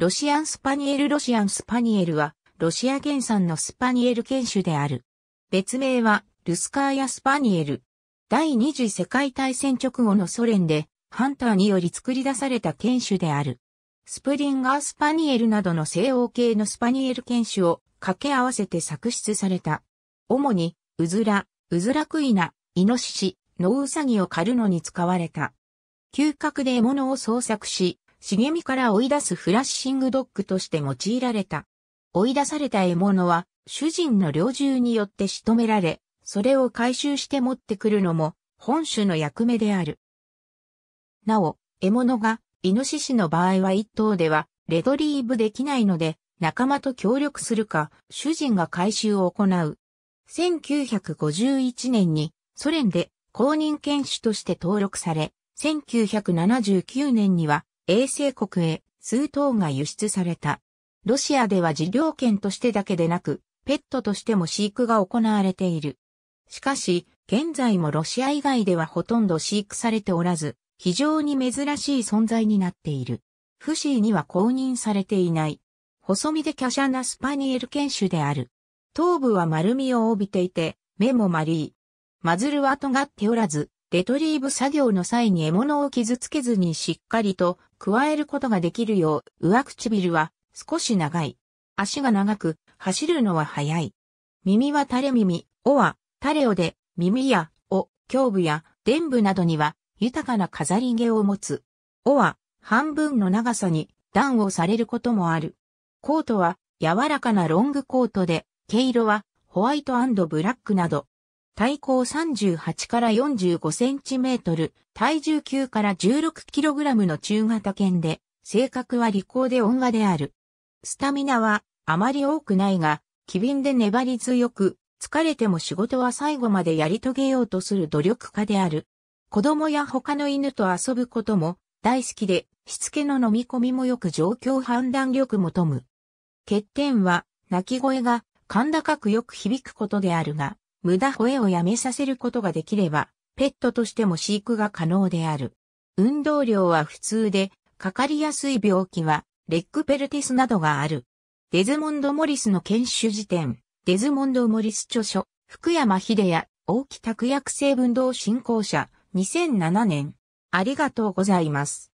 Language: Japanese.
ロシアンスパニエルロシアンスパニエルは、ロシア原産のスパニエル犬種である。別名は、ルスカーヤスパニエル。第二次世界大戦直後のソ連で、ハンターにより作り出された犬種である。スプリンガースパニエルなどの西欧系のスパニエル犬種を掛け合わせて作出された。主に、ウズラ、ウズラクイナ、イノシシ、ノウサギを狩るのに使われた。嗅覚で獲物を創作し、茂みから追い出すフラッシングドッグとして用いられた。追い出された獲物は、主人の猟銃によって仕留められ、それを回収して持ってくるのも、本種の役目である。なお、獲物が、イノシシの場合は一頭では、レトリーブできないので、仲間と協力するか、主人が回収を行う。1951年に、ソ連で公認犬種として登録され、1979年には衛星国へ数頭が輸出された。ロシアでは事業権としてだけでなく、ペットとしても飼育が行われている。しかし、現在もロシア以外ではほとんど飼育されておらず、非常に珍しい存在になっている。フシーには公認されていない。細身で華奢なスパニエル犬種である。頭部は丸みを帯びていて、目も丸い。マズルは尖っておらず、レトリーブ作業の際に獲物を傷つけずにしっかりと加えることができるよう、上唇は少し長い。足が長く、走るのは早い。耳は垂れ耳、尾は垂れ尾で、耳や尾、胸部や臀部などには豊かな飾り毛を持つ。尾は半分の長さに段をされることもある。コートは柔らかなロングコートで、毛色はホワイトブラックなど体高38から45センチメートル、体重9から16キログラムの中型犬で、性格は利口で温和である。スタミナはあまり多くないが、機敏で粘り強く、疲れても仕事は最後までやり遂げようとする努力家である。子供や他の犬と遊ぶことも大好きで、しつけの飲み込みもよく状況判断力も富む。欠点は、鳴き声が甲高くよく響くことであるが、無駄吠えをやめさせることができれば、ペットとしても飼育が可能である。運動量は普通で、かかりやすい病気は、レッグペルティスなどがある。デズモンド・モリスの研修辞典、デズモンド・モリス著書、福山秀也、大木拓薬成運動振興者、2007年。ありがとうございます。